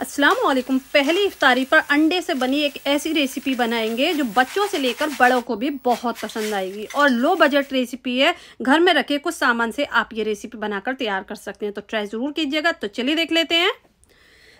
असलम पहली इफ्तारी पर अंडे से बनी एक ऐसी रेसिपी बनाएंगे जो बच्चों से लेकर बड़ों को भी बहुत पसंद आएगी और लो बजट रेसिपी है घर में रखे कुछ सामान से आप ये रेसिपी बनाकर तैयार कर सकते हैं तो ट्राई ज़रूर कीजिएगा तो चलिए देख लेते हैं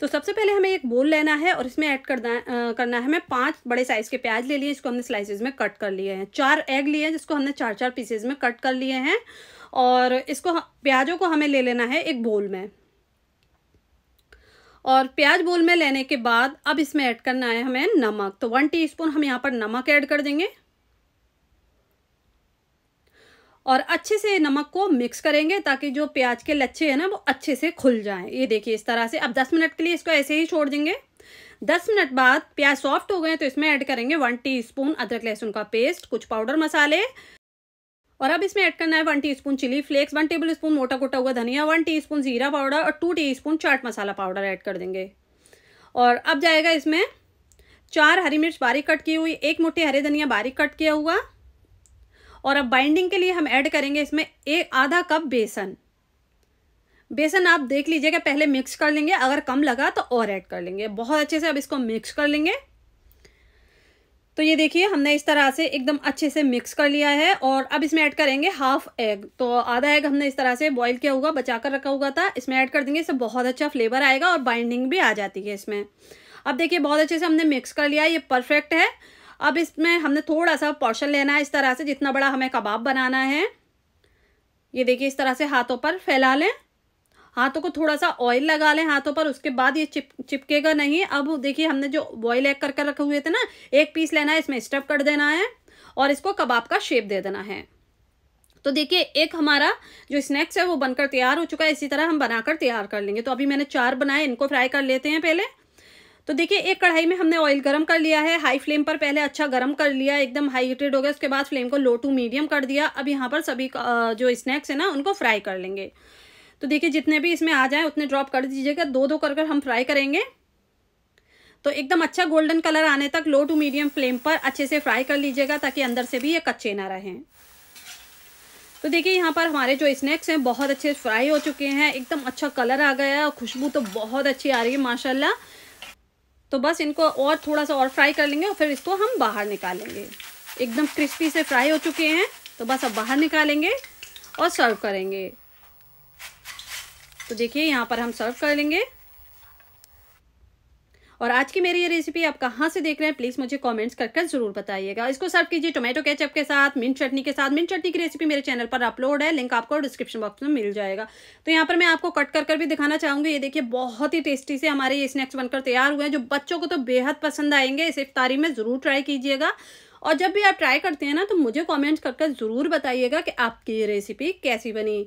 तो सबसे पहले हमें एक बोल लेना है और इसमें ऐड करना करना है हमें पांच बड़े साइज़ के प्याज ले लिए इसको हमने स्लाइसेस में कट कर लिए हैं चार एग लिए हैं जिसको हमने चार चार पीसेज में कट कर लिए हैं और इसको प्याजों को हमें ले लेना है एक बोल में और प्याज बोल में लेने के बाद अब इसमें ऐड करना है हमें नमक तो वन टीस्पून हम यहाँ पर नमक ऐड कर देंगे और अच्छे से नमक को मिक्स करेंगे ताकि जो प्याज के लच्छे हैं ना वो अच्छे से खुल जाएं ये देखिए इस तरह से अब 10 मिनट के लिए इसको ऐसे ही छोड़ देंगे 10 मिनट बाद प्याज सॉफ्ट हो गए तो इसमें ऐड करेंगे वन स्पून अदरक लहसुन का पेस्ट कुछ पाउडर मसाले और अब इसमें ऐड करना है one teaspoon chilli flakes one tablespoon मोटा कोटा हुआ धनिया वन टीस्पून जीरा पाउडर और two teaspoon chaat masala powder add कर देंगे और अब जाएगा इसमें चार हरी मिर्च बारीक कट की हुई एक मोटी हरे धनिया बारीक कट किया हुआ और अब बाइंडिंग के लिए हम ऐड करेंगे इसमें एक आधा कप बेसन बेसन आप देख लीजिएगा पहले मिक्स कर लेंगे अगर कम लगा तो और ऐड कर लेंगे बहुत अच्छे से अब इसको मिक्स कर लेंगे तो ये देखिए हमने इस तरह से एकदम अच्छे से मिक्स कर लिया है और अब इसमें ऐड करेंगे हाफ एग तो आधा एग हमने इस तरह से बॉईल किया होगा बचा कर रखा हुआ था इसमें ऐड कर देंगे इससे बहुत अच्छा फ्लेवर आएगा और बाइंडिंग भी आ जाती है इसमें अब देखिए बहुत अच्छे से हमने मिक्स कर लिया ये परफेक्ट है अब इसमें हमने थोड़ा सा पोर्शन लेना है इस तरह से जितना बड़ा हमें कबाब बनाना है ये देखिए इस तरह से हाथों पर फैला लें हाथों को थोड़ा सा ऑयल लगा लें हाथों पर उसके बाद ये चिप चिपकेगा नहीं अब देखिए हमने जो बॉयल एग कर कर रखे हुए थे ना एक पीस लेना है इसमें स्टफ कर देना है और इसको कबाब का शेप दे देना है तो देखिए एक हमारा जो स्नैक्स है वो बनकर तैयार हो चुका है इसी तरह हम बनाकर तैयार कर लेंगे तो अभी मैंने चार बनाए इनको फ्राई कर लेते हैं पहले तो देखिए एक कढ़ाई में हमने ऑयल गरम कर लिया है हाई फ्लेम पर पहले अच्छा गरम कर लिया एकदम हाई हीटेड हो गया उसके बाद फ्लेम को लो टू मीडियम कर दिया अब यहाँ पर सभी जो स्नैक्स है ना उनको फ्राई कर लेंगे तो देखिए जितने भी इसमें आ जाए उतने ड्रॉप कर दीजिएगा दो दो कर कर हम फ्राई करेंगे तो एकदम अच्छा गोल्डन कलर आने तक लो टू मीडियम फ्लेम पर अच्छे से फ्राई कर लीजिएगा ताकि अंदर से भी ये कच्चे ना रहें तो देखिए यहाँ पर हमारे जो स्नैक्स हैं बहुत अच्छे फ्राई हो चुके हैं एकदम अच्छा कलर आ गया है खुशबू तो बहुत अच्छी आ रही है माशाल्लाह तो बस इनको और थोड़ा सा और फ्राई कर लेंगे और फिर इसको हम बाहर निकालेंगे एकदम क्रिस्पी से फ्राई हो चुके हैं तो बस अब बाहर निकालेंगे और सर्व करेंगे तो देखिए यहाँ पर हम सर्व कर लेंगे और आज की मेरी ये रेसिपी आप कहाँ से देख रहे हैं प्लीज़ मुझे कमेंट्स कर जरूर बताइएगा इसको सर्व कीजिए टोमेटो केचप के साथ मिंट चटनी के साथ मिंट चटनी की रेसिपी मेरे चैनल पर अपलोड है लिंक आपको डिस्क्रिप्शन बॉक्स में मिल जाएगा तो यहाँ पर मैं आपको कट कर कर भी दिखाना चाहूँगी ये देखिए बहुत ही टेस्टी से हमारे ये स्नैक्स बनकर तैयार हुए हैं जो बच्चों को तो बेहद पसंद आएंगे इस इफ्तारी में ज़रूर ट्राई कीजिएगा और जब भी आप ट्राई करते हैं ना तो मुझे कॉमेंट्स करके ज़रूर बताइएगा कि आपकी ये रेसिपी कैसी बनी